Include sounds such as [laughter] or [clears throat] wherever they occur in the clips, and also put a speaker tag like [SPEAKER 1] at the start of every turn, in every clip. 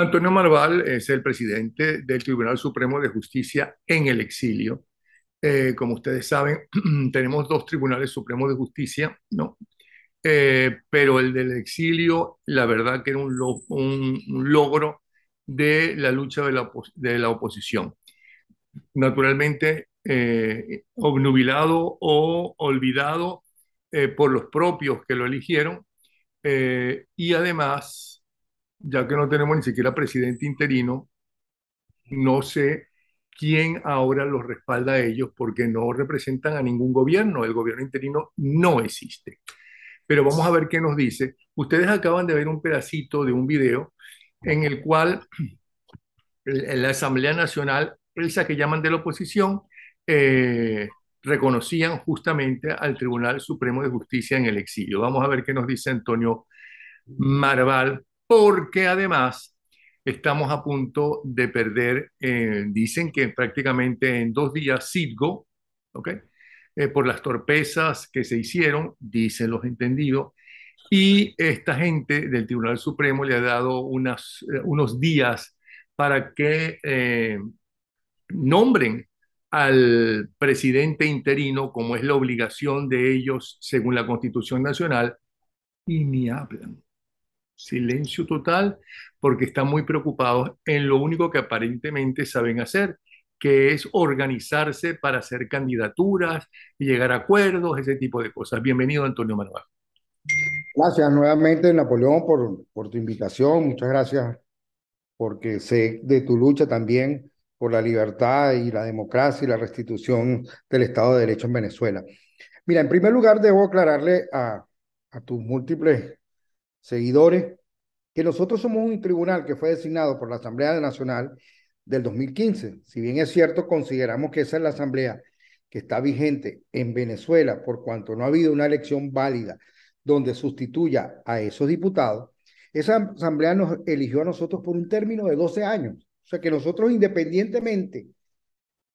[SPEAKER 1] Antonio Marval es el presidente del Tribunal Supremo de Justicia en el exilio. Eh, como ustedes saben, [clears throat] tenemos dos tribunales supremos de justicia, ¿no? Eh, pero el del exilio, la verdad que era un, logro de la lucha de la, oposición. Naturalmente, eh, obnubilado o olvidado por los propios que lo eligieron y además ya que no tenemos ni siquiera presidente interino, no sé quién ahora los respalda a ellos porque no representan a ningún gobierno. El gobierno interino no existe. Pero vamos a ver qué nos dice. Ustedes acaban de ver un pedacito de un video en el cual la Asamblea Nacional, esa que llaman de la oposición, eh, reconocían justamente al Tribunal Supremo de Justicia en el exilio. Vamos a ver qué nos dice Antonio Marval porque además estamos a punto de perder, eh, dicen que prácticamente en dos días Citgo, ¿ok? Eh, por las torpezas que se hicieron, dicen los entendidos, y esta gente del Tribunal Supremo le ha dado unas, eh, unos días para que nombren al presidente interino, como es la obligación de ellos según la Constitución Nacional, y ni hablan silencio total, porque están muy preocupados en lo único que aparentemente saben hacer, que es organizarse para hacer candidaturas y llegar a acuerdos, ese tipo de cosas. Bienvenido, Antonio Manuel.
[SPEAKER 2] Gracias nuevamente, Napoleón, por, por tu invitación. Muchas gracias porque sé de tu lucha también por la libertad y la democracia y la restitución del Estado de Derecho en Venezuela. Mira, en primer lugar, debo aclararle a, a tus múltiples seguidores, que nosotros somos un tribunal que fue designado por la Asamblea Nacional del 2015. Si bien es cierto, consideramos que esa es la Asamblea que está vigente en Venezuela por cuanto no ha habido una elección válida donde sustituya a esos diputados, esa asamblea nos eligió a nosotros por un término de 12 años. O sea que nosotros independientemente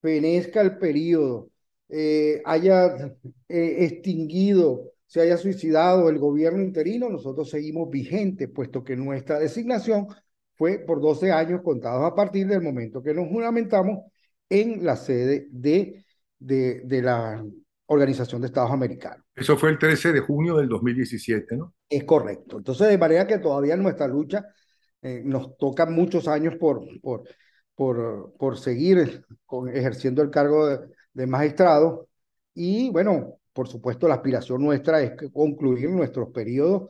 [SPEAKER 2] penezca el periodo, eh, haya eh, extinguido se haya suicidado el gobierno interino, nosotros seguimos vigentes, puesto que nuestra designación fue por 12 años contados a partir del momento que nos juramentamos en la sede de, de, de la Organización de Estados Americanos.
[SPEAKER 1] Eso fue el 13 de junio del 2017, ¿no? Es correcto.
[SPEAKER 2] Entonces, de manera que todavía nuestra lucha eh, nos toca muchos años por, por, por, por seguir ejerciendo el cargo de, magistrado. Y bueno, por supuesto, la aspiración nuestra es concluir nuestros periodos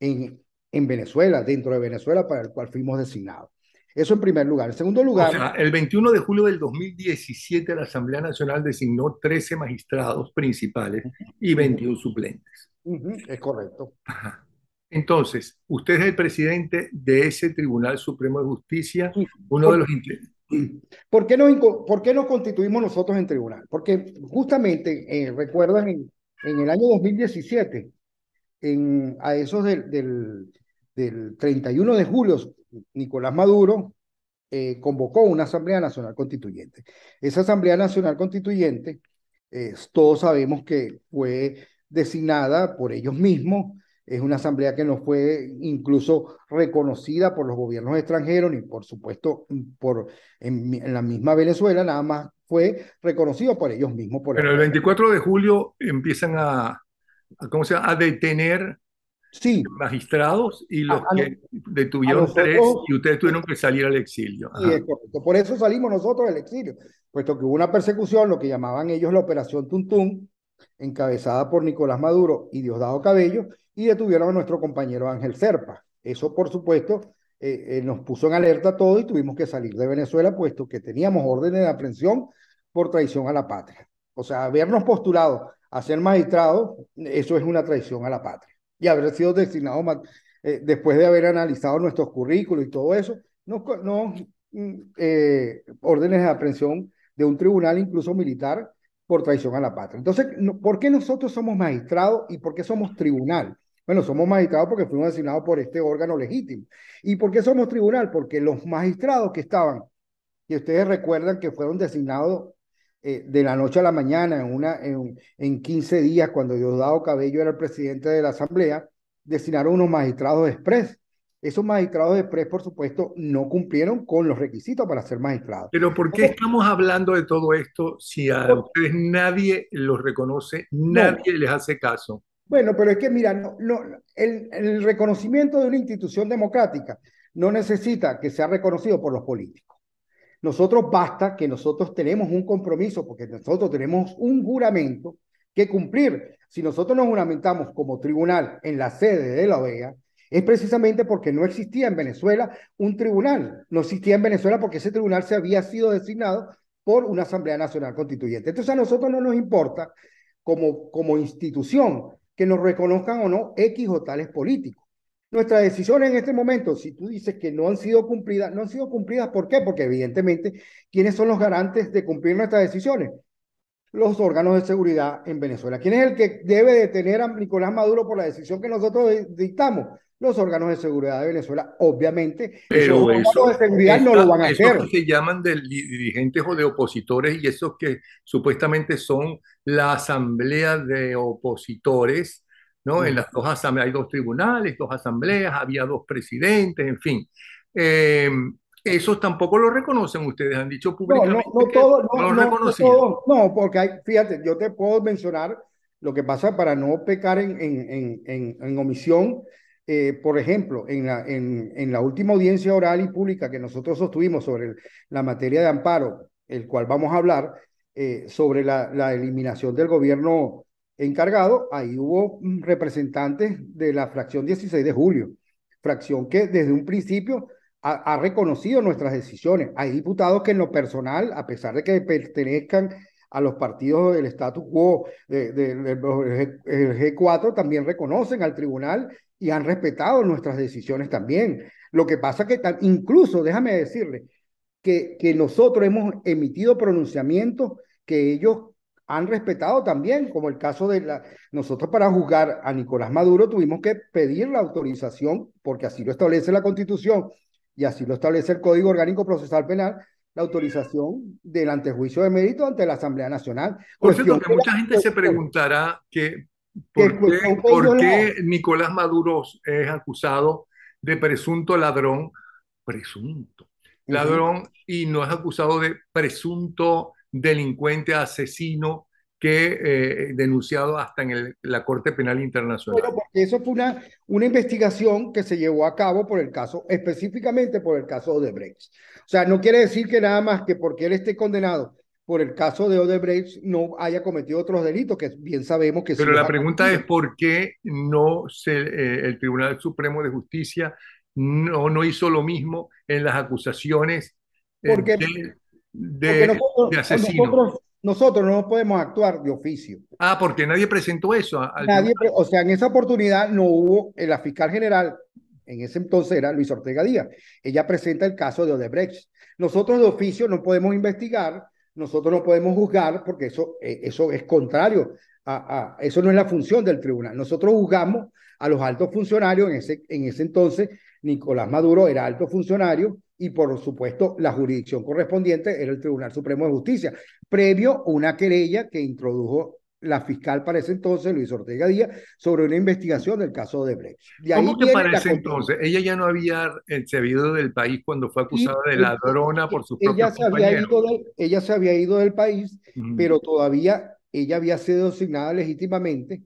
[SPEAKER 2] en, Venezuela, dentro de Venezuela, para el cual fuimos designados. Eso en primer lugar. En segundo lugar. O sea,
[SPEAKER 1] el 21 de julio del 2017 la Asamblea Nacional designó 13 magistrados principales y 21 suplentes. es correcto. Entonces, usted es el presidente de ese Tribunal Supremo de Justicia, uno de los
[SPEAKER 2] [clears throat] ¿Por qué, nos ¿Por constituimos nosotros en tribunal? Porque justamente, eh, recuerdan, en, el año 2017, en, a esos del, del, 31 de julio, Nicolás Maduro eh, convocó una Asamblea Nacional Constituyente. Esa Asamblea Nacional Constituyente, eh, todos sabemos que fue designada por ellos mismos es una asamblea que no fue incluso reconocida por los gobiernos extranjeros, ni por supuesto por, en, la misma Venezuela, nada más fue reconocido por ellos mismos. Por Pero el 24
[SPEAKER 1] de julio empiezan a, ¿cómo a detener sí. magistrados y los que detuvieron tres y ustedes tuvieron que salir al exilio.
[SPEAKER 2] Por eso salimos nosotros del exilio, puesto que hubo una persecución, lo que llamaban ellos la Operación Tuntún, encabezada por Nicolás Maduro y Diosdado Cabello, y detuvieron a nuestro compañero Ángel Serpa. Eso, por supuesto, eh, eh, nos puso en alerta todo y tuvimos que salir de Venezuela, puesto que teníamos órdenes de aprehensión por traición a la patria. O sea, habernos postulado a ser magistrado, eso es una traición a la patria. Y haber sido designado, eh, después de haber analizado nuestros currículos y todo eso, no, mm, órdenes de aprehensión de un tribunal, incluso militar, por traición a la patria. Entonces, ¿por qué nosotros somos magistrados y por qué somos tribunal? Bueno, somos magistrados porque fuimos designados por este órgano legítimo. ¿Y por qué somos tribunal? Porque los magistrados que estaban, y ustedes recuerdan que fueron designados eh, de la noche a la mañana, en, una, en, en 15 días, cuando Diosdado Cabello era el presidente de la Asamblea, designaron unos magistrados express. Esos magistrados express, por supuesto, no cumplieron con los requisitos para
[SPEAKER 1] ser magistrados. Pero ¿por qué estamos hablando de todo esto si a ustedes nadie los reconoce, nadie les hace caso?
[SPEAKER 2] Bueno, pero es que mira, no, el, reconocimiento de una institución democrática no necesita que sea reconocido por los políticos. Nosotros basta que nosotros tenemos un compromiso, porque nosotros tenemos un juramento que cumplir. Si nosotros nos juramentamos como tribunal en la sede de la OEA, es precisamente porque no existía en Venezuela un tribunal. No existía en Venezuela porque ese tribunal se había sido designado por una Asamblea Nacional Constituyente. Entonces a nosotros no nos importa como, como institución que nos reconozcan o no X o tales políticos. Nuestras decisiones en este momento, si tú dices que no han sido cumplidas, no han sido cumplidas, ¿por qué? Porque evidentemente, ¿quiénes son los garantes de cumplir nuestras decisiones? Los órganos de seguridad en Venezuela. ¿Quién es el que debe detener a Nicolás Maduro por la decisión que nosotros dictamos? los órganos de seguridad de Venezuela, obviamente. Pero esos eso, de seguridad no lo van a hacer. que
[SPEAKER 1] se llaman dirigentes o de opositores y esos que supuestamente son la asamblea de opositores, ¿no? Mm. En las dos asambleas, hay dos tribunales, dos asambleas, había dos presidentes, en fin. Eh, esos tampoco lo reconocen ustedes, han dicho públicamente. No, no, no, no, no,
[SPEAKER 2] no, porque hay, fíjate, yo te puedo mencionar lo que pasa para no pecar en, en, en, en omisión por ejemplo, en la, en, en la última audiencia oral y pública que nosotros sostuvimos sobre el, la materia de amparo, el cual vamos a hablar, sobre la, la eliminación del gobierno encargado, ahí hubo representantes de la fracción 16 de julio, fracción que desde un principio ha, reconocido nuestras decisiones. Hay diputados que en lo personal, a pesar de que pertenezcan a los partidos del status quo del G4, también reconocen al tribunal y han respetado nuestras decisiones también. Lo que pasa que incluso, déjame decirle, que, nosotros hemos emitido pronunciamientos que ellos han respetado también, como el caso de la... Nosotros para juzgar a Nicolás Maduro tuvimos que pedir la autorización, porque así lo establece la Constitución y así lo establece el Código Orgánico Procesal Penal, la autorización del antejuicio de mérito ante la Asamblea Nacional. Por cierto, que
[SPEAKER 1] mucha gente se preguntará que ¿Por qué, Nicolás Maduro es acusado de presunto ladrón? Presunto. Ladrón y no es acusado de presunto delincuente, asesino, que eh, denunciado hasta en la Corte Penal Internacional. Bueno,
[SPEAKER 2] porque eso fue una, una investigación que se llevó a cabo por el caso, específicamente por el caso de Brex. O sea, no quiere decir que nada más que porque él esté condenado por el caso de Odebrecht no haya cometido otros delitos, que bien sabemos que Pero la pregunta es
[SPEAKER 1] por qué no se, eh, el Tribunal Supremo de Justicia no, no hizo lo mismo en las acusaciones eh, de, de, pues, nosotros,
[SPEAKER 2] Nosotros, no podemos actuar de oficio.
[SPEAKER 1] Ah, porque nadie presentó eso. nadie,
[SPEAKER 2] o sea, en esa oportunidad no hubo, eh, la fiscal general en ese entonces era Luis Ortega Díaz. Ella presenta el caso de Odebrecht. Nosotros de oficio no podemos investigar nosotros no podemos juzgar porque eso, eh, eso es contrario. A, eso no es la función del tribunal. Nosotros juzgamos a los altos funcionarios. En ese, en ese entonces, Nicolás Maduro era alto funcionario y, por supuesto, la jurisdicción correspondiente era el Tribunal Supremo de Justicia, previo a una querella que introdujo la fiscal para ese entonces, Luis Ortega Díaz, sobre una investigación del caso de Brecht. ¿Cómo que para entonces?
[SPEAKER 1] Ella ya no había eh, servido del país cuando fue acusada de ladrona por su propia se había ido
[SPEAKER 2] Ella se había ido del país, pero todavía ella había sido designada legítimamente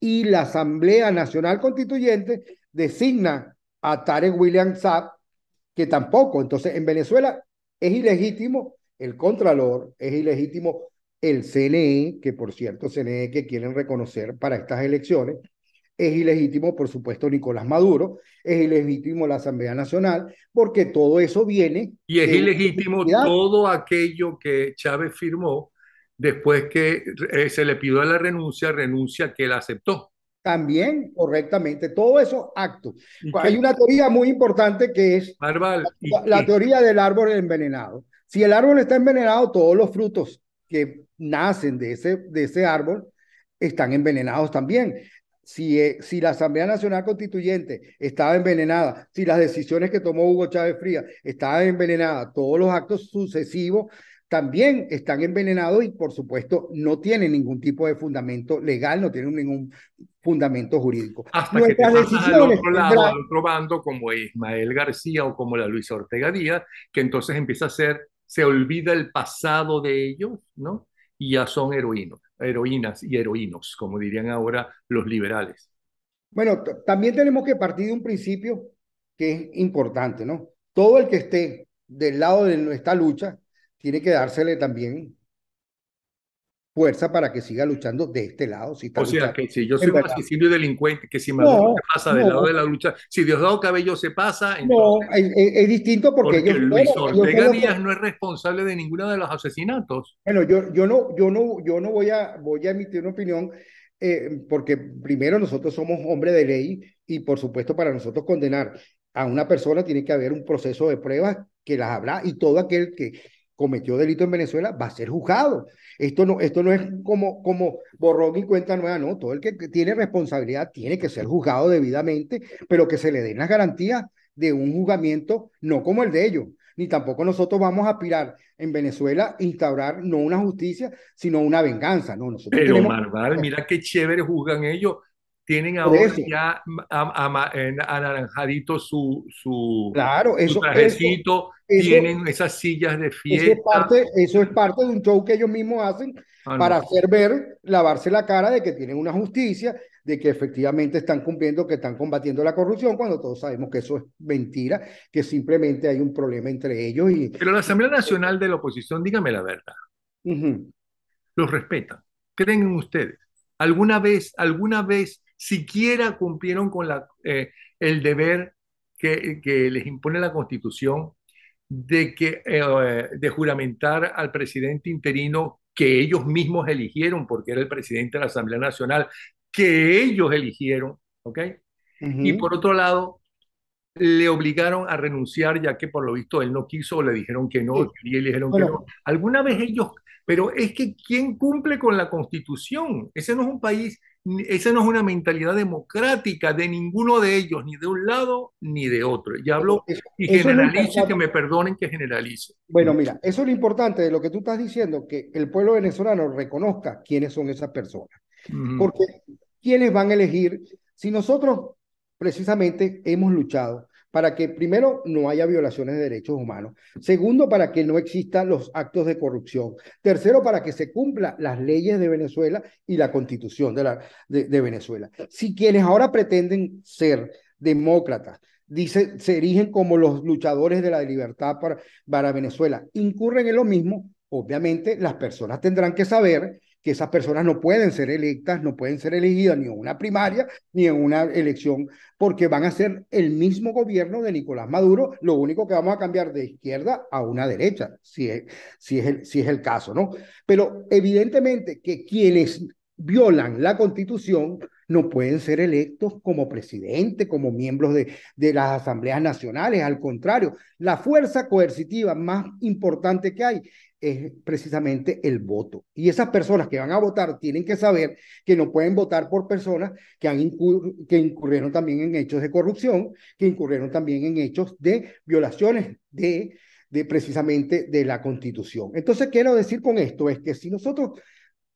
[SPEAKER 2] y la Asamblea Nacional Constituyente designa a Tarek William Saab, que tampoco. Entonces, en Venezuela es ilegítimo el contralor, es ilegítimo el CNE, que por cierto, CNE que quieren reconocer para estas elecciones, es ilegítimo, por supuesto, Nicolás Maduro, es ilegítimo la Asamblea Nacional, porque todo eso viene. Y es
[SPEAKER 1] ilegítimo todo aquello que Chávez firmó después que eh, se le pidió la renuncia, renuncia que él aceptó.
[SPEAKER 2] También, correctamente, todo eso acto. Hay una teoría muy importante que es la teoría del árbol envenenado. Si el árbol está envenenado, todos los frutos que nacen de ese, de ese árbol están envenenados también. Si, eh, si la Asamblea Nacional Constituyente estaba envenenada, si las decisiones que tomó Hugo Chávez Frías estaban envenenadas, todos los actos sucesivos también están envenenados y por supuesto no tienen ningún tipo de fundamento legal, no tienen ningún fundamento jurídico. Hasta que te otro lado, al
[SPEAKER 1] otro bando, como Ismael García o como la Luisa Ortega Díaz, que entonces empieza a ser se olvida el pasado de ellos, ¿no? Y ya son heroínos, heroínas y heroínos, como dirían ahora los liberales.
[SPEAKER 2] Bueno, también tenemos que partir de un principio que es importante, ¿no? Todo el que esté del lado de nuestra lucha tiene que dársele también fuerza para que siga luchando de
[SPEAKER 1] este lado. Si o sea, que si yo soy un asesino delincuente, que si me pasa del lado de la lucha, si Diosdado Cabello se pasa...
[SPEAKER 2] no, es, distinto porque... porque Luis Ortega Díaz
[SPEAKER 1] no es responsable de ninguno de los asesinatos.
[SPEAKER 2] Bueno, yo, yo, no, yo, no, yo no voy a, voy a emitir una opinión eh, porque primero nosotros somos hombres de ley y por supuesto para nosotros condenar a una persona tiene que haber un proceso de pruebas que las habrá y todo aquel que cometió delito en Venezuela va a ser juzgado. Esto no, esto no es como, como borrón cuenta nueva, no. Todo el que tiene responsabilidad tiene que ser juzgado debidamente, pero que se le den las garantías de un juzgamiento no como el de ellos. Ni tampoco nosotros vamos a aspirar en Venezuela a instaurar no una justicia, sino una venganza. No, nosotros pero
[SPEAKER 1] mira qué chévere juzgan ellos tienen ahora ya anaranjadito su, su, trajecito, tienen esas sillas de fiesta.
[SPEAKER 2] Eso es, parte, de un show que ellos mismos hacen ah, para hacer ver, lavarse la cara de que tienen una justicia, de que efectivamente están cumpliendo, que están combatiendo la corrupción, cuando todos sabemos que eso es mentira, que simplemente hay un problema entre ellos. Y...
[SPEAKER 1] Pero la Asamblea Nacional de la Oposición, dígame la verdad, los respetan, creen en ustedes. ¿Alguna vez, alguna vez siquiera cumplieron con eh, el deber que, les impone la Constitución de, que, eh, de juramentar al presidente interino que ellos mismos eligieron, porque era el presidente de la Asamblea Nacional, que ellos eligieron, ¿ok? Y por otro lado, le obligaron a renunciar, ya que por lo visto él no quiso, le dijeron que no, y le dijeron que no. Alguna vez ellos, pero es que ¿quién cumple con la constitución? Ese no es un país esa no es una mentalidad democrática de ninguno de ellos, ni de un lado ni de otro. Ya hablo y generalice, que me perdonen que generalice.
[SPEAKER 2] Bueno, mira, eso es lo importante de lo que tú estás diciendo, que el pueblo venezolano reconozca quiénes son esas personas. Porque quiénes van a elegir si nosotros precisamente hemos luchado para que primero no haya violaciones de derechos humanos, segundo para que no existan los actos de corrupción, tercero para que se cumplan las leyes de Venezuela y la constitución de, de, Venezuela. Si quienes ahora pretenden ser demócratas, dice, se erigen como los luchadores de la libertad para Venezuela, incurren en lo mismo, obviamente las personas tendrán que saber que esas personas no pueden ser electas, no pueden ser elegidas ni en una primaria ni en una elección, porque van a ser el mismo gobierno de Nicolás Maduro, lo único que vamos a cambiar de izquierda a una derecha, si es, si es, el, si es el caso, ¿no? Pero evidentemente que quienes violan la constitución no pueden ser electos como presidente, como miembros de, de las asambleas nacionales, al contrario, la fuerza coercitiva más importante que hay es precisamente el voto. Y esas personas que van a votar tienen que saber que no pueden votar por personas que, han que incurrieron también en hechos de corrupción, que incurrieron también en hechos de violaciones de, de precisamente de la Constitución. Entonces, quiero decir con esto es que si nosotros,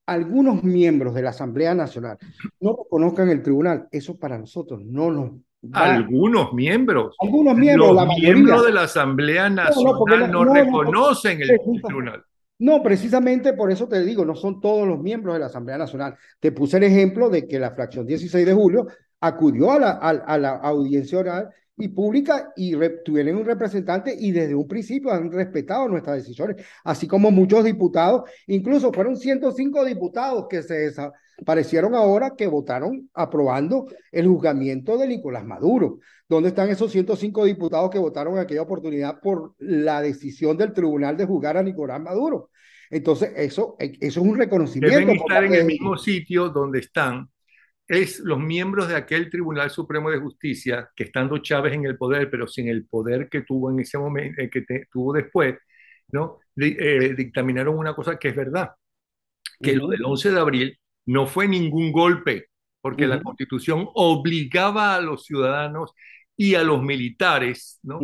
[SPEAKER 2] algunos miembros de la Asamblea Nacional, no reconozcan el tribunal, eso para nosotros no nos algunos
[SPEAKER 1] miembros. Algunos miembros, miembros de la Asamblea Nacional no, reconocen el tribunal.
[SPEAKER 2] No, precisamente por eso te digo, no son todos los miembros de la Asamblea Nacional. Te puse el ejemplo de que la fracción 16 de julio acudió a la, a, la audiencia oral y pública y tuvieron un representante y desde un principio han respetado nuestras decisiones, así como muchos diputados, incluso fueron 105 diputados que se, parecieron ahora que votaron aprobando el juzgamiento de Nicolás Maduro. ¿Dónde están esos 105 diputados que votaron en aquella oportunidad por la decisión del tribunal de juzgar a Nicolás Maduro? Entonces, eso, eso es un reconocimiento. Deben estar
[SPEAKER 1] en el mismo sitio donde están es los miembros de aquel Tribunal Supremo de Justicia que estando Chávez en el poder, pero sin el poder que tuvo en ese momento, eh, que tuvo después, ¿no? Eh, dictaminaron una cosa que es verdad, que lo del 11 de abril no fue ningún golpe, porque la constitución obligaba a los ciudadanos y a los militares, ¿no?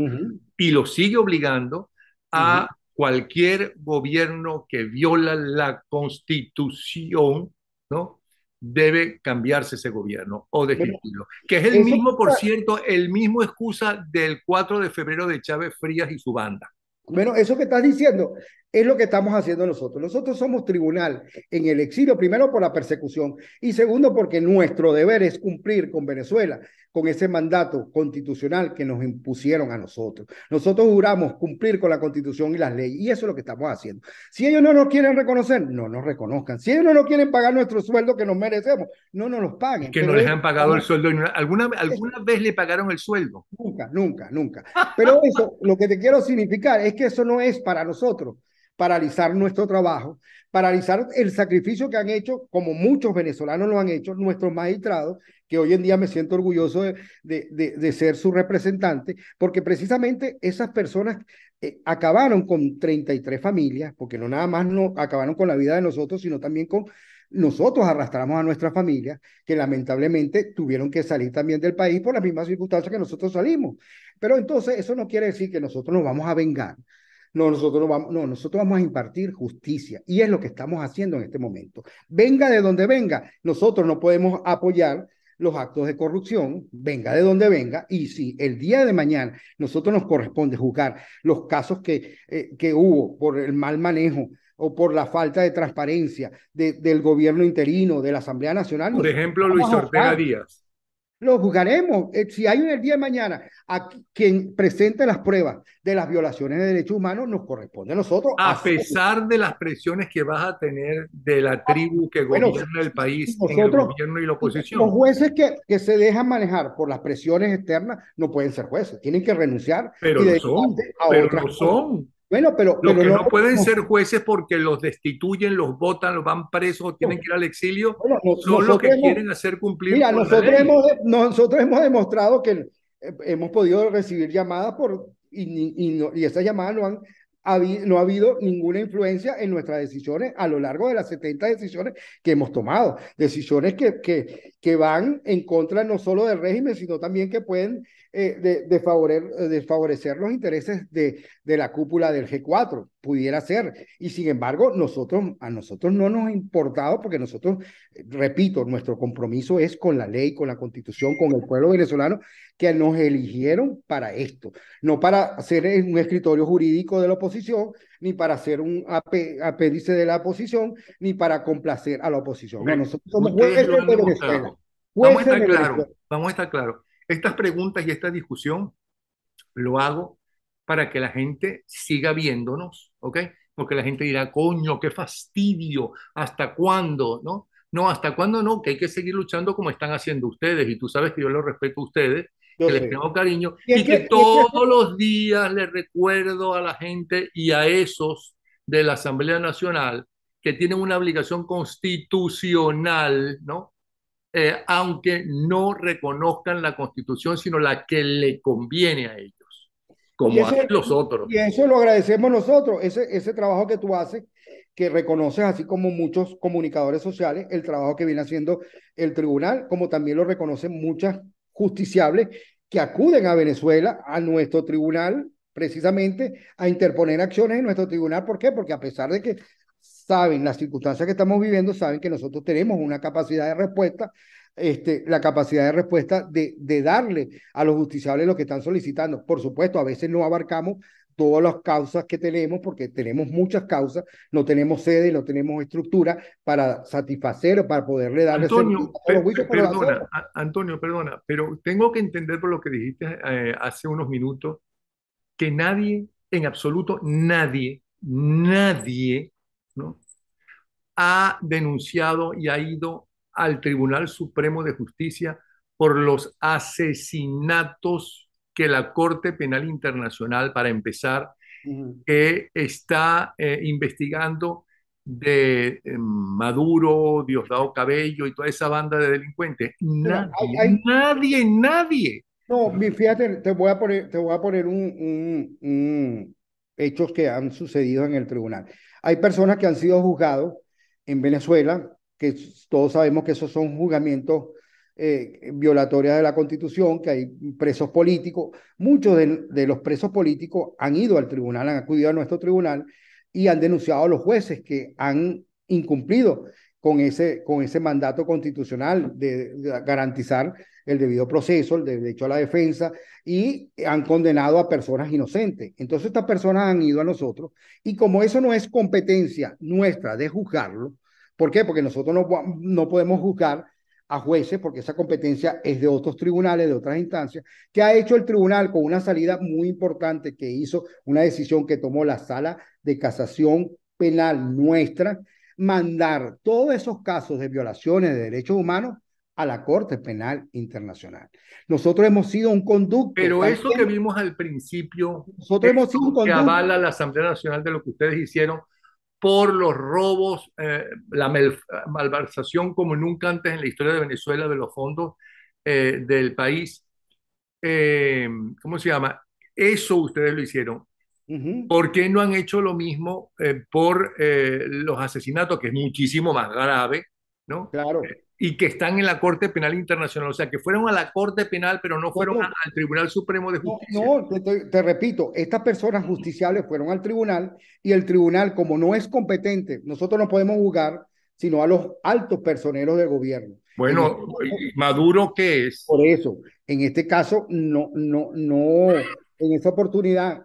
[SPEAKER 1] Y lo sigue obligando a cualquier gobierno que viola la constitución, ¿no? Debe cambiarse ese gobierno o destituirlo. Que es el mismo, por cierto, el mismo excusa del 4 de febrero de Chávez Frías y su banda.
[SPEAKER 2] Bueno, eso que estás diciendo es lo que estamos haciendo nosotros. Nosotros somos tribunal en el exilio, primero por la persecución y segundo porque nuestro deber es cumplir con Venezuela, con ese mandato constitucional que nos impusieron a nosotros. Nosotros juramos cumplir con la constitución y las leyes y eso es lo que estamos haciendo. Si ellos no nos quieren reconocer, no nos reconozcan. Si ellos no nos quieren pagar nuestro sueldo que nos merecemos, no nos paguen. Que no les han pagado el
[SPEAKER 1] sueldo. ¿Alguna, ¿Alguna vez le pagaron el sueldo? Nunca, nunca, nunca.
[SPEAKER 2] Pero eso, lo que te quiero significar es que eso no es para nosotros paralizar nuestro trabajo, paralizar el sacrificio que han hecho, como muchos venezolanos lo han hecho, nuestros magistrados, que hoy en día me siento orgulloso de, ser su representante, porque precisamente esas personas eh, acabaron con 33 familias, porque no nada más no acabaron con la vida de nosotros, sino también con nosotros arrastramos a nuestras familias que lamentablemente tuvieron que salir también del país por las mismas circunstancias que nosotros salimos. Pero entonces eso no quiere decir que nosotros nos vamos a vengar, no, nosotros no vamos, no, nosotros vamos a impartir justicia y es lo que estamos haciendo en este momento. Venga de donde venga, nosotros no podemos apoyar los actos de corrupción, venga de donde venga, y si el día de mañana nosotros nos corresponde juzgar los casos que, eh, que hubo por el mal manejo o por la falta de transparencia del gobierno interino, de la Asamblea Nacional. Por ejemplo, Luis Ortega Díaz. Lo juzgaremos. Eh, si hay un día de mañana a quien presente las pruebas de las violaciones de derechos humanos, nos corresponde a nosotros.
[SPEAKER 1] A pesar de las presiones que vas a tener de la ah, tribu que gobierna el país, el gobierno y la oposición. Los jueces
[SPEAKER 2] que, se dejan manejar por las presiones externas no pueden ser jueces, tienen que renunciar. Pero y son, pero son. Bueno, pero, pero que no,
[SPEAKER 1] pueden ser jueces porque los destituyen, los votan, los van presos, tienen que ir al exilio. son los que quieren hacer cumplir. Mira, nosotros,
[SPEAKER 2] hemos, demostrado que eh, hemos podido recibir llamadas por y, y, esas llamadas no han no ha habido ninguna influencia en nuestras decisiones a lo largo de las 70 decisiones que hemos tomado. Decisiones que, que, que van en contra no solo del régimen, sino también que pueden eh, de, eh, desfavorecer favorecer los intereses de, de la cúpula del G4, pudiera ser. Y sin embargo, nosotros, a nosotros no nos ha importado porque nosotros, eh, repito, nuestro compromiso es con la ley, con la constitución, con el pueblo venezolano que nos eligieron para esto, no para ser eh, un escritorio jurídico de la oposición, ni para ser un apéndice de la oposición, ni para complacer a la oposición. vamos a
[SPEAKER 1] estar claro vamos a estar claros. Estas preguntas y esta discusión lo hago para que la gente siga viéndonos, ¿ok? Porque la gente dirá, coño, qué fastidio, ¿hasta cuándo? ¿No? No, ¿hasta cuándo no? Que hay que seguir luchando como están haciendo ustedes. Y tú sabes que yo los respeto a ustedes, que les tengo cariño. Y, que, todos los días les recuerdo a la gente y a esos de la Asamblea Nacional que tienen una obligación constitucional, ¿no? Eh, aunque no reconozcan la constitución, sino la que le conviene a ellos, como hacen a los otros. Y
[SPEAKER 2] eso lo agradecemos nosotros, ese, ese trabajo que tú haces, que reconoces, así como muchos comunicadores sociales, el trabajo que viene haciendo el tribunal, como también lo reconocen muchas justiciables que acuden a Venezuela, a nuestro tribunal, precisamente a interponer acciones en nuestro tribunal. ¿Por qué? Porque a pesar de que saben las circunstancias que estamos viviendo, saben que nosotros tenemos una capacidad de respuesta, este, la capacidad de respuesta de, de darle a los justiciables lo que están solicitando. Por supuesto, a veces no abarcamos todas las causas que tenemos, porque tenemos muchas causas, no tenemos sede, no tenemos estructura para satisfacer o para poderle darle Antonio, perdona,
[SPEAKER 1] Antonio, perdona, pero tengo que entender por lo que dijiste eh, hace unos minutos, que nadie, en absoluto nadie, nadie ¿no? ha denunciado y ha ido al Tribunal Supremo de Justicia por los asesinatos que la Corte Penal Internacional, para empezar, está eh, investigando de eh, Maduro, Diosdado Cabello y toda esa banda de delincuentes. Nadie, hay,
[SPEAKER 2] nadie,
[SPEAKER 1] nadie.
[SPEAKER 2] No, fíjate, te voy a poner, te voy a poner hechos que han sucedido en el tribunal. Hay personas que han sido juzgados en Venezuela, que todos sabemos que esos son juzgamientos eh, violatorios de la Constitución, que hay presos políticos. Muchos de, de, los presos políticos han ido al tribunal, han acudido a nuestro tribunal y han denunciado a los jueces que han incumplido con ese, con ese mandato constitucional de, garantizar el debido proceso, el derecho a la defensa, y han condenado a personas inocentes. Entonces estas personas han ido a nosotros y como eso no es competencia nuestra de juzgarlo, ¿por qué? Porque nosotros no, no podemos juzgar a jueces porque esa competencia es de otros tribunales, de otras instancias, que ha hecho el tribunal con una salida muy importante que hizo, una decisión que tomó la sala de casación penal nuestra, mandar todos esos casos de violaciones de derechos humanos a la Corte Penal Internacional. Nosotros hemos sido un conducto. Pero eso que
[SPEAKER 1] vimos al principio, nosotros que avala la Asamblea Nacional de lo que ustedes hicieron por los robos, eh, la malversación como nunca antes en la historia de Venezuela de los fondos eh, del país. Eh, ¿Cómo se llama? Eso ustedes lo hicieron. ¿Por qué no han hecho lo mismo eh, por eh, los asesinatos, que es muchísimo más grave,
[SPEAKER 2] ¿no? Claro. Eh,
[SPEAKER 1] y que están en la Corte Penal Internacional, o sea, que fueron a la Corte Penal, pero no fueron al Tribunal Supremo de
[SPEAKER 2] Justicia. No, te, repito, estas personas justiciables fueron al tribunal y el tribunal, como no es competente, nosotros no podemos juzgar sino a los altos personeros del gobierno. Bueno, este Maduro, ¿qué es? Por eso, en este caso, no, no, no, en esta oportunidad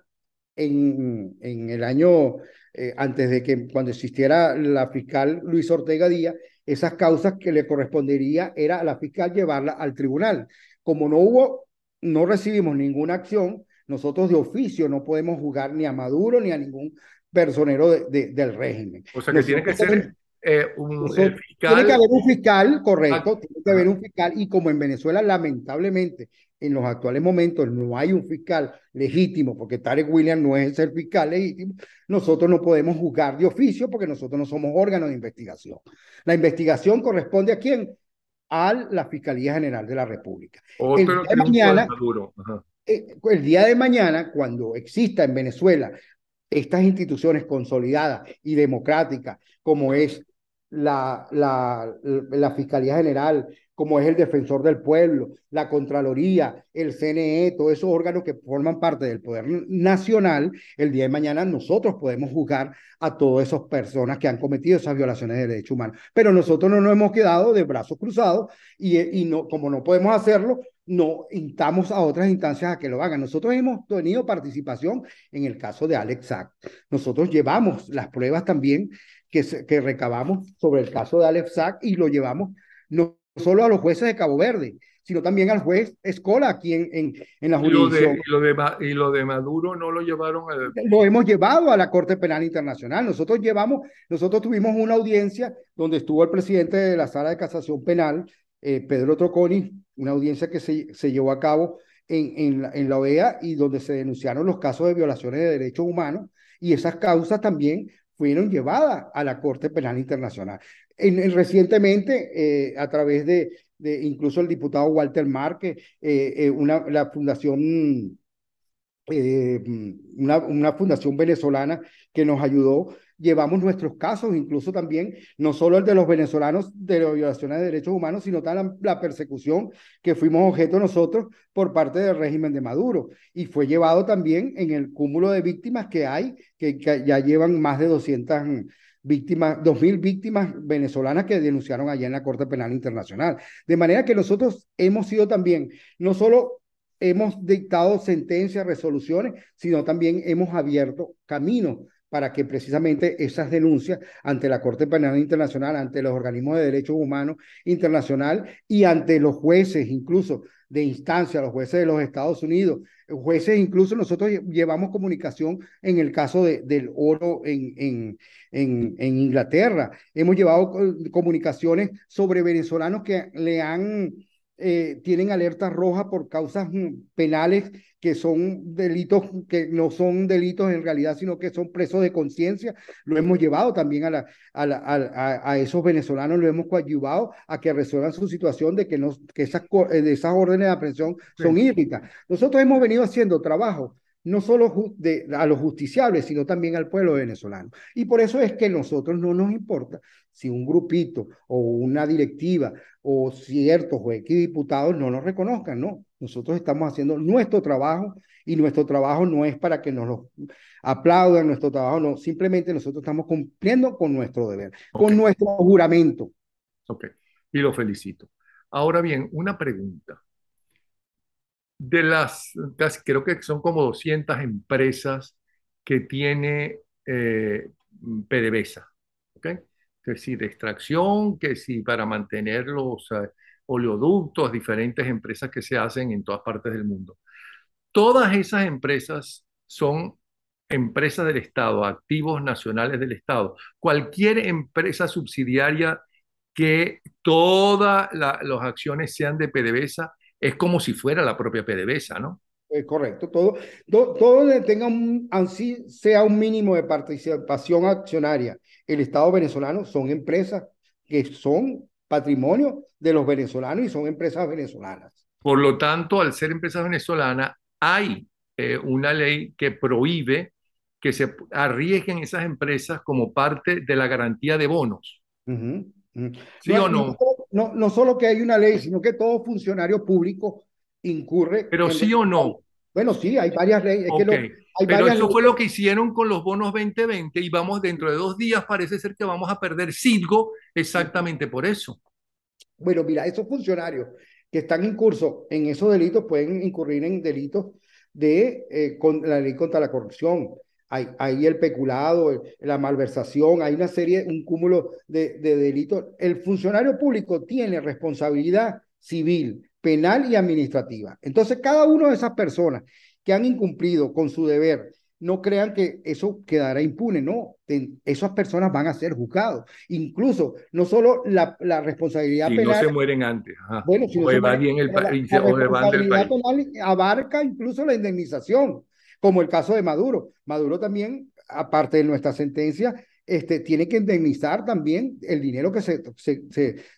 [SPEAKER 2] en, en el año eh, antes de que cuando existiera la fiscal Luis Ortega Díaz, esas causas que le correspondería era a la fiscal llevarla al tribunal. Como no hubo, no recibimos ninguna acción, nosotros de oficio no podemos juzgar ni a Maduro ni a ningún personero de, del régimen. O sea que tiene que ser
[SPEAKER 1] eh, un fiscal. Tiene que haber
[SPEAKER 2] un fiscal, correcto, ah. tiene que haber un fiscal y como en Venezuela lamentablemente en los actuales momentos no hay un fiscal legítimo, porque Tarek William no es el fiscal legítimo, nosotros no podemos juzgar de oficio porque nosotros no somos órganos de investigación. La investigación corresponde a quién? A la Fiscalía General de la República. El eh, día, de mañana, cuando exista en Venezuela estas instituciones consolidadas y democráticas, como es la, la, la Fiscalía General, como es el Defensor del Pueblo, la Contraloría, el CNE, todos esos órganos que forman parte del Poder Nacional, el día de mañana nosotros podemos juzgar a todas esas personas que han cometido esas violaciones de derechos humanos. Pero nosotros no nos hemos quedado de brazos cruzados y, no, como no podemos hacerlo, no instamos a otras instancias a que lo hagan. Nosotros hemos tenido participación en el caso de Alex Sack. Nosotros llevamos las pruebas también que, recabamos sobre el caso de Alex Sack y lo llevamos solo a los jueces de Cabo Verde, sino también al juez Escola aquí en, en, la jurisdicción.
[SPEAKER 1] Y lo, de, y lo, de, Maduro no lo llevaron a... Lo hemos
[SPEAKER 2] llevado a la Corte Penal Internacional. Nosotros llevamos, nosotros tuvimos una audiencia donde estuvo el presidente de la Sala de Casación Penal, eh, Pedro Troconi, una audiencia que se, se llevó a cabo en, en la OEA e y donde se denunciaron los casos de violaciones de derechos humanos y esas causas también fueron llevadas a la Corte Penal Internacional recientemente, eh, a través de, incluso el diputado Walter Márquez, eh, eh, una, la fundación, una, una fundación venezolana que nos ayudó llevamos nuestros casos, incluso también, no solo el de los venezolanos de las violaciones de derechos humanos, sino también la, persecución que fuimos objeto nosotros por parte del régimen de Maduro. Y fue llevado también en el cúmulo de víctimas que hay, que, que ya llevan más de 200 víctimas, dos mil víctimas venezolanas que denunciaron allá en la Corte Penal Internacional. De manera que nosotros hemos sido también, no solo hemos dictado sentencias, resoluciones, sino también hemos abierto caminos para que precisamente esas denuncias ante la Corte Penal Internacional, ante los organismos de derechos humanos internacional y ante los jueces incluso de instancia, los jueces de los Estados Unidos, jueces incluso nosotros llevamos comunicación en el caso de, del oro en, en, en, en, Inglaterra, hemos llevado comunicaciones sobre venezolanos que le han eh, tienen alerta roja por causas mm, penales que son delitos que no son delitos en realidad, sino que son presos de conciencia. Lo hemos llevado también a, la, a, a, a, esos venezolanos, lo hemos coadyuvado a que resuelvan su situación de que, que esas, eh, de esas órdenes de aprehensión son sí. Nosotros hemos venido haciendo trabajo no solo a los justiciables, sino también al pueblo venezolano. Y por eso es que a nosotros no nos importa si un grupito o una directiva o ciertos o diputados no nos reconozcan, no. Nosotros estamos haciendo nuestro trabajo y nuestro trabajo no es para que nos aplaudan, nuestro trabajo no, simplemente nosotros estamos cumpliendo con nuestro deber, con nuestro juramento. Ok,
[SPEAKER 1] y lo felicito. Ahora bien, una pregunta de las, creo que son como 200 empresas que tiene eh, PDVSA, que si de extracción, que si para mantener los eh, oleoductos, diferentes empresas que se hacen en todas partes del mundo. Todas esas empresas son empresas del Estado, activos nacionales del Estado. Cualquier empresa subsidiaria que todas las acciones sean de PDVSA es como si fuera la propia PDVSA, ¿no?
[SPEAKER 2] Es correcto, todo, todo, tenga un, así sea un mínimo de participación accionaria. El Estado venezolano son empresas que son patrimonio de los venezolanos y son empresas venezolanas.
[SPEAKER 1] Por lo tanto, al ser empresas venezolanas, hay eh, una ley que prohíbe que se arriesguen esas empresas como parte de la garantía de bonos. ¿Sí o no?
[SPEAKER 2] no, no solo que hay una ley, sino que todo funcionario público incurre. Pero sí o no. Bueno, sí, hay varias leyes. Pero eso fue
[SPEAKER 1] lo que hicieron con los bonos 2020 y vamos dentro de dos días, parece ser que vamos a perder Silgo exactamente por eso.
[SPEAKER 2] Bueno, mira, esos funcionarios que están en curso en esos delitos pueden incurrir en delitos de eh, con la ley contra la corrupción, hay, el peculado, la malversación, hay una serie, un cúmulo de, delitos. El funcionario público tiene responsabilidad civil, penal y administrativa. Entonces, cada una de esas personas que han incumplido con su deber, no crean que eso quedará impune, no, esas personas van a ser juzgados. Incluso, no solo la, responsabilidad penal. no se
[SPEAKER 1] mueren antes. Bueno, si no se mueren, el, la responsabilidad
[SPEAKER 2] penal abarca incluso la indemnización como el caso de Maduro. Maduro también, aparte de nuestra sentencia, este, tiene que indemnizar también el dinero que se, se,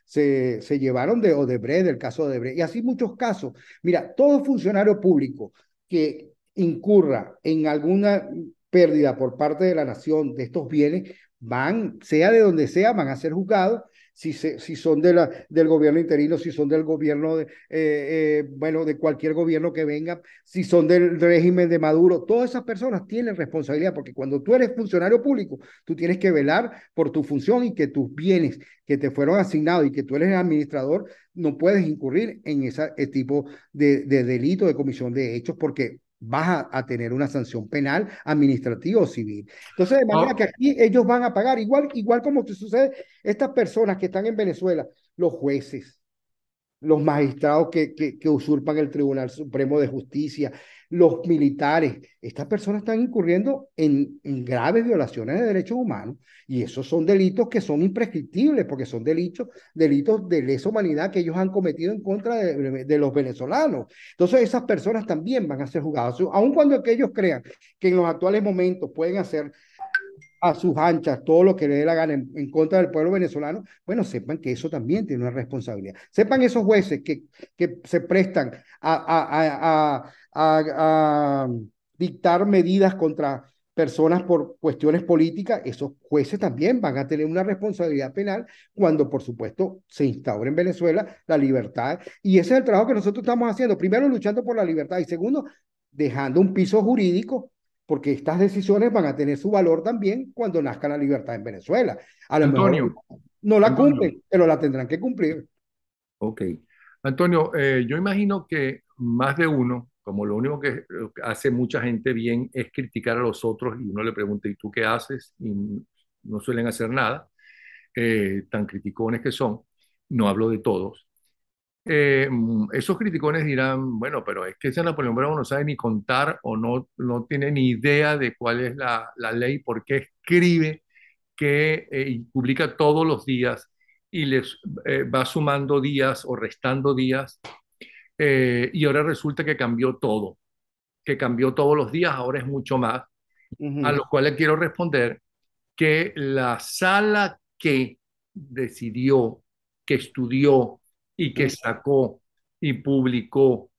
[SPEAKER 2] se, se, llevaron de Odebrecht, del caso de Odebrecht, y así muchos casos. Mira, todo funcionario público que incurra en alguna pérdida por parte de la nación de estos bienes, van, sea de donde sea, van a ser juzgados si, si son de la, del gobierno interino, si son del gobierno, de, eh, eh, bueno, de cualquier gobierno que venga, si son del régimen de Maduro, todas esas personas tienen responsabilidad, porque cuando tú eres funcionario público, tú tienes que velar por tu función y que tus bienes que te fueron asignados y que tú eres el administrador, no puedes incurrir en ese eh, tipo de, de delito, de comisión de hechos, porque vas a, tener una sanción penal, administrativa o civil. Entonces, de manera ah. que aquí ellos van a pagar, igual, igual como que sucede, estas personas que están en Venezuela, los jueces, los magistrados que, que usurpan el Tribunal Supremo de Justicia, los militares. Estas personas están incurriendo en, graves violaciones de derechos humanos y esos son delitos que son imprescriptibles porque son delitos, delitos de lesa humanidad que ellos han cometido en contra de, de los venezolanos. Entonces esas personas también van a ser juzgadas, aun cuando aquellos crean que en los actuales momentos pueden hacer a sus anchas todo lo que le dé la gana en, contra del pueblo venezolano, bueno, sepan que eso también tiene una responsabilidad. Sepan esos jueces que, que se prestan a, a, a, a dictar medidas contra personas por cuestiones políticas, esos jueces también van a tener una responsabilidad penal cuando, por supuesto, se instaure en Venezuela la libertad. Y ese es el trabajo que nosotros estamos haciendo. Primero, luchando por la libertad y segundo, dejando un piso jurídico porque estas decisiones van a tener su valor también cuando nazca la libertad en Venezuela. A Antonio, no la cumplen, pero la tendrán que cumplir.
[SPEAKER 1] Ok. Antonio, eh, yo imagino que más de uno, como lo único que hace mucha gente bien es criticar a los otros y uno le pregunta, ¿y tú qué haces? Y no suelen hacer nada, eh, tan criticones que son. No hablo de todos, eh, mm, esos criticones dirán, bueno, pero es que ese Napoleón Bravo no sabe ni contar o no, no tiene ni idea de cuál es la, ley, porque escribe, que eh, publica todos los días y les eh, va sumando días o restando días. y ahora resulta que cambió todo, que cambió todos los días, ahora es mucho más. A lo cual quiero responder que la sala que decidió, que estudió, y que sacó y publicó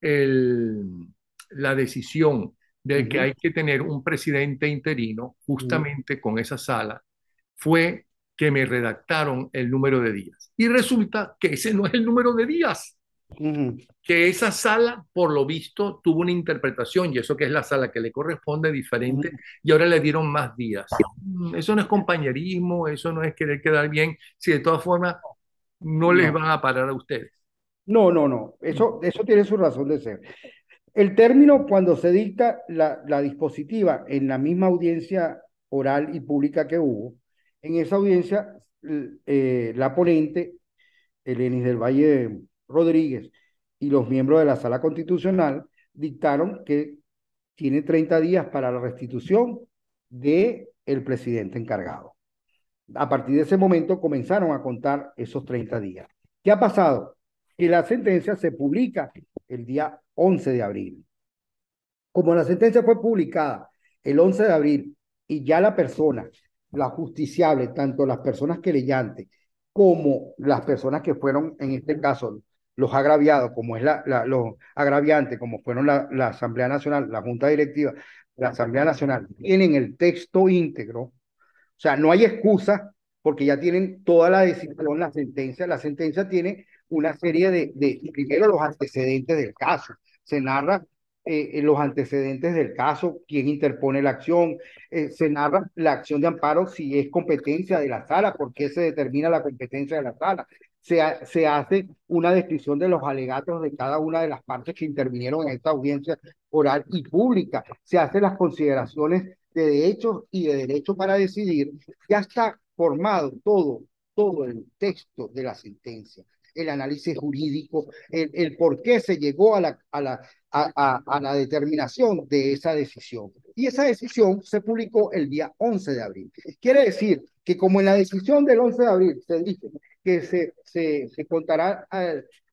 [SPEAKER 1] el, la decisión de que hay que tener un presidente interino justamente con esa sala, fue que me redactaron el número de días. Y resulta que ese no es el número de días, que esa sala, por lo visto, tuvo una interpretación, y eso que es la sala que le corresponde diferente, y ahora le dieron más días. Mm, eso no es compañerismo, eso no es querer quedar bien, si de todas formas no les van a parar a ustedes.
[SPEAKER 2] No, no, no. Eso, eso tiene su razón de ser. El término cuando se dicta la, dispositiva en la misma audiencia oral y pública que hubo, en esa audiencia eh, la ponente, Elenis del Valle Rodríguez, y los miembros de la sala constitucional dictaron que tiene 30 días para la restitución de presidente encargado a partir de ese momento comenzaron a contar esos 30 días. ¿Qué ha pasado? Que la sentencia se publica el día 11 de abril. Como la sentencia fue publicada el 11 de abril y ya la persona, la justiciable, tanto las personas que le querellantes como las personas que fueron, en este caso, los agraviados, como es la, los agraviantes, como fueron la, la Asamblea Nacional, la Junta Directiva, la Asamblea Nacional, tienen el texto íntegro o sea, no hay excusa porque ya tienen toda la decisión, la sentencia. La sentencia tiene una serie de, de primero los antecedentes del caso. Se narra eh, eh, los antecedentes del caso, quién interpone la acción, eh, se narra la acción de amparo si es competencia de la sala, por qué se determina la competencia de la sala. Se, se hace una descripción de los alegatos de cada una de las partes que intervinieron en esta audiencia oral y pública. Se hacen las consideraciones de derechos y de derecho para decidir, ya está formado todo, todo el texto de la sentencia, el análisis jurídico, el, por qué se llegó a la, a, la, a, la determinación de esa decisión. Y esa decisión se publicó el día 11 de abril. Quiere decir que como en la decisión del 11 de abril se dice que se, se, contará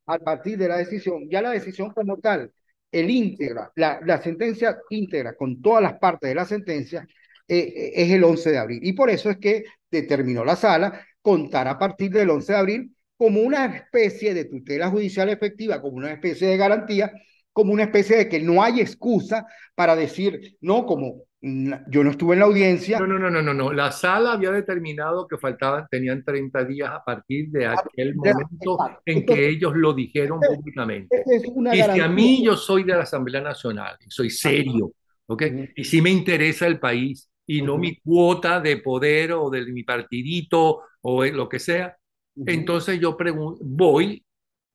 [SPEAKER 2] a partir de la decisión, ya la decisión como tal el íntegra, la, la, sentencia íntegra con todas las partes de la sentencia eh, eh, es el 11 de abril. Y por eso es que determinó la sala contar a partir del 11 de abril como una especie de tutela judicial efectiva, como una especie de garantía, como una especie de que no hay excusa para decir, no, como yo
[SPEAKER 1] no estuve en la audiencia. No, no, no, no, no, La sala había determinado que faltaban, tenían 30 días a partir de ah, aquel momento en que ellos lo dijeron públicamente. Y si a mí yo soy de la Asamblea Nacional, soy ah, serio, ¿ok? Y si me interesa el país y no mi cuota de poder o de mi partidito o lo que sea, entonces yo voy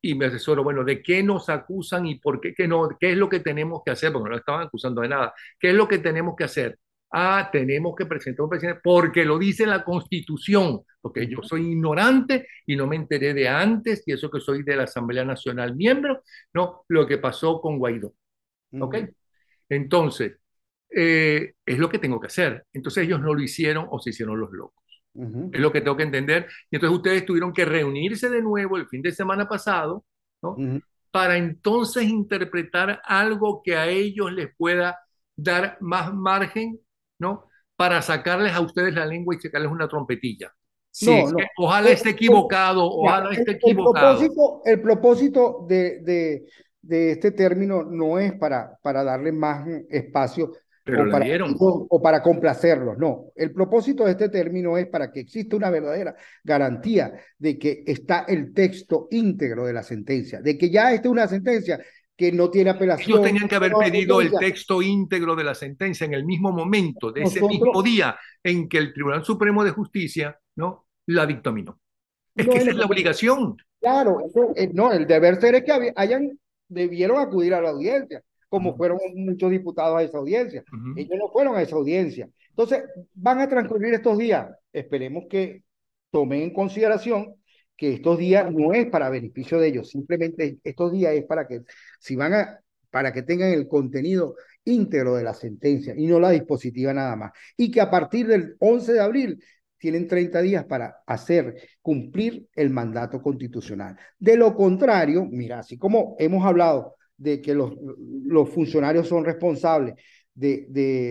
[SPEAKER 1] y me asesoro, bueno, ¿de qué nos acusan y por qué que no? ¿Qué es lo que tenemos que hacer? Porque no lo estaban acusando de nada. ¿Qué es lo que tenemos que hacer? Ah, tenemos que presentar un presidente porque lo dice la Constitución, porque yo soy ignorante y no me enteré de antes, y eso que soy de la Asamblea Nacional miembro, no, lo que pasó con Guaidó. ¿Ok? Entonces, eh, es lo que tengo que hacer. Entonces ellos no lo hicieron o se hicieron los locos. Es lo que tengo que entender. Y entonces ustedes tuvieron que reunirse de nuevo el fin de semana pasado, Para entonces interpretar algo que a ellos les pueda dar más margen, ¿no? Para sacarles a ustedes la lengua y sacarles una trompetilla. ojalá esté equivocado,
[SPEAKER 2] el, propósito, de, este término no es para, para darle más espacio o, para, complacerlos, no. El propósito de este término es para que exista una verdadera garantía de que está el texto íntegro de la sentencia, de que ya esté una sentencia que no tiene apelación. Ellos tenían que haber pedido el
[SPEAKER 1] texto íntegro de la sentencia en el mismo momento, de ese mismo día en que el Tribunal Supremo de Justicia ¿no? la dictaminó. Es que esa es la obligación.
[SPEAKER 2] Claro, eh, no, el deber ser es que hayan, debieron acudir a la audiencia como fueron muchos diputados a esa audiencia. Ellos no fueron a esa audiencia. Entonces, van a transcurrir estos días. Esperemos que tomen en consideración que estos días no es para beneficio de ellos, simplemente estos días es para que si van a para que tengan el contenido íntegro de la sentencia y no la dispositiva nada más. Y que a partir del 11 de abril tienen 30 días para hacer cumplir el mandato constitucional. De lo contrario, mira, así como hemos hablado de que los, los funcionarios son responsables, de,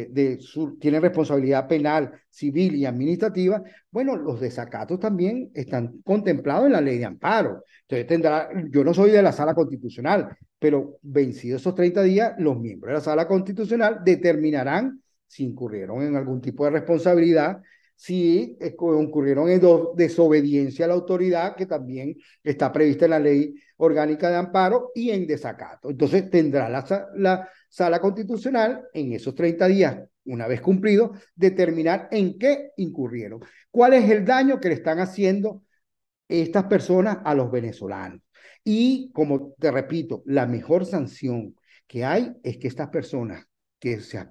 [SPEAKER 2] de, su, tienen responsabilidad penal, civil y administrativa, bueno, los desacatos también están contemplados en la ley de amparo. Entonces tendrá, yo no soy de la sala constitucional, pero vencidos esos 30 días, los miembros de la sala constitucional determinarán si incurrieron en algún tipo de responsabilidad, si eh, incurrieron en desobediencia a la autoridad, que también está prevista en la ley orgánica de amparo y en desacato. Entonces tendrá la, sala constitucional en esos 30 días, una vez cumplido, determinar en qué incurrieron, cuál es el daño que le están haciendo estas personas a los venezolanos. Y como te repito, la mejor sanción que hay es que estas personas que se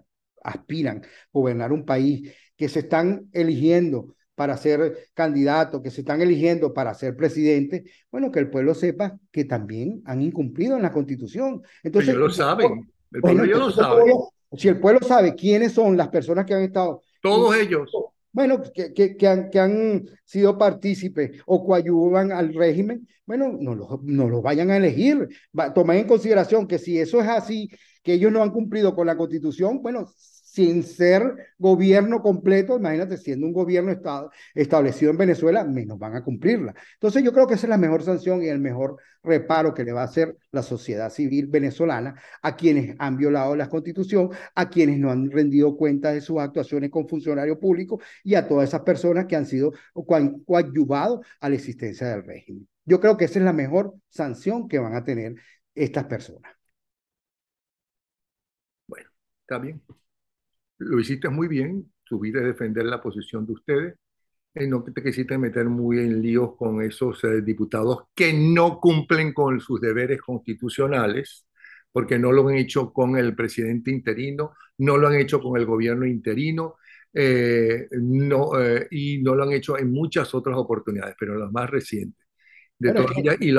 [SPEAKER 2] aspiran a gobernar un país, que se están eligiendo para ser candidato, que se están eligiendo para ser presidente, bueno, que el pueblo sepa que también han incumplido en la constitución. Entonces, ellos lo saben,
[SPEAKER 1] el pueblo lo sabe.
[SPEAKER 2] si el pueblo sabe quiénes son las personas que han estado... Todos ellos. Bueno, que, que, han, sido partícipes o coayudan al régimen, bueno, no los no lo vayan a elegir. tomen en consideración que si eso es así, que ellos no han cumplido con la constitución, bueno, sin ser gobierno completo, imagínate, siendo un gobierno establecido en Venezuela, menos van a cumplirla. Entonces yo creo que esa es la mejor sanción y el mejor reparo que le va a hacer la sociedad civil venezolana a quienes han violado la constitución, a quienes no han rendido cuenta de sus actuaciones con funcionarios públicos y a todas esas personas que han sido coadyuvados a la existencia del régimen. Yo creo que esa es la mejor sanción que van a tener estas personas.
[SPEAKER 1] Bueno, está lo hiciste muy bien, tuviste defender la posición de ustedes, y eh, no te quisiste meter muy en líos con esos eh, diputados que no cumplen con sus deberes constitucionales, porque no lo han hecho con el presidente interino, no lo han hecho con el gobierno interino, eh, no, y no lo han hecho en muchas otras oportunidades, pero las más recientes. y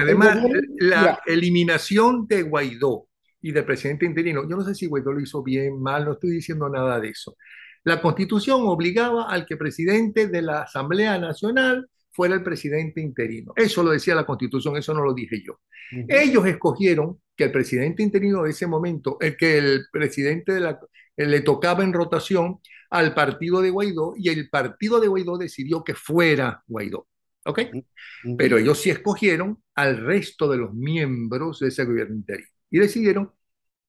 [SPEAKER 1] además, la eliminación de Guaidó y del presidente interino. Yo no sé si Guaidó lo hizo bien, mal, no estoy diciendo nada de eso. La constitución obligaba al que presidente de la Asamblea Nacional fuera el presidente interino. Eso lo decía la constitución, eso no lo dije yo. Ellos escogieron que el presidente interino de ese momento, el que el presidente de la, eh, le tocaba en rotación al partido de Guaidó y el partido de Guaidó decidió que fuera Guaidó. ¿Ok? Pero ellos sí escogieron al resto de los miembros de ese gobierno interino y decidieron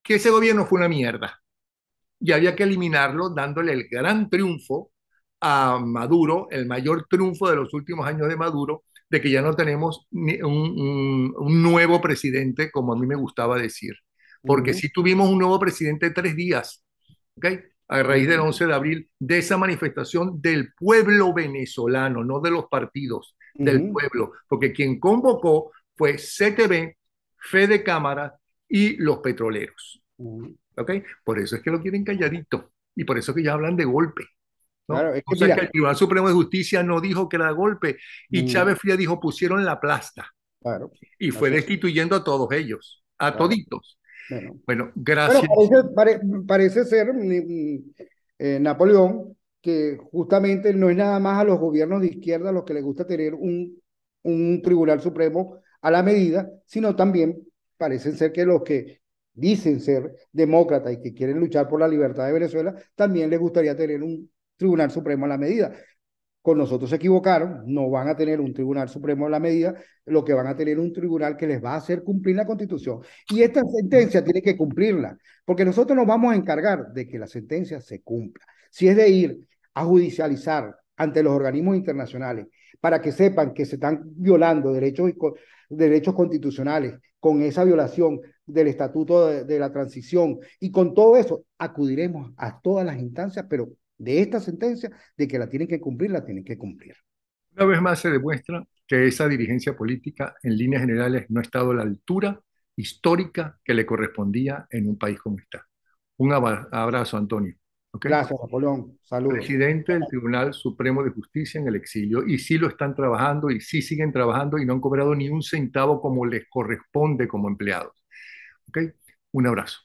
[SPEAKER 1] que ese gobierno fue una mierda y había que eliminarlo dándole el gran triunfo a Maduro, el mayor triunfo de los últimos años de Maduro, de que ya no tenemos un, nuevo presidente, como a mí me gustaba decir. Porque si tuvimos un nuevo presidente tres días, ¿okay? a raíz del 11 de abril, de esa manifestación del pueblo venezolano, no de los partidos, del pueblo. Porque quien convocó fue CTV, Fede Cámara, y los petroleros. ¿Ok? Por eso es que lo quieren calladito y por eso es que ya hablan de golpe. el Tribunal Supremo de Justicia no dijo que era golpe y mm. Chávez Fría dijo pusieron la plasta. y fue destituyendo a todos ellos, a toditos. Bueno, gracias.
[SPEAKER 2] parece, ser mm, mm, eh, Napoleón que justamente no es nada más a los gobiernos de izquierda los que les gusta tener un Tribunal Supremo a la medida, sino también parecen ser que los que dicen ser demócratas y que quieren luchar por la libertad de Venezuela, también les gustaría tener un Tribunal Supremo a la medida. Con nosotros se equivocaron, no van a tener un Tribunal Supremo a la medida, lo que van a tener un tribunal que les va a hacer cumplir la Constitución. Y esta sentencia tiene que cumplirla, porque nosotros nos vamos a encargar de que la sentencia se cumpla. Si es de ir a judicializar ante los organismos internacionales para que sepan que se están violando derechos, y derechos constitucionales, con esa violación del estatuto de, la transición y con todo eso acudiremos a todas las instancias, pero de esta sentencia, de que la tienen
[SPEAKER 1] que cumplir, la tienen que cumplir. Una vez más se demuestra que esa dirigencia política en líneas generales no ha estado a la altura histórica que le correspondía en un país como está. Un abrazo, Antonio. Gracias, Apolón. Saludos. Presidente del Tribunal Supremo de Justicia en el exilio. Y sí lo están trabajando y sí siguen trabajando y no han cobrado ni un centavo como les corresponde como empleados. Un abrazo.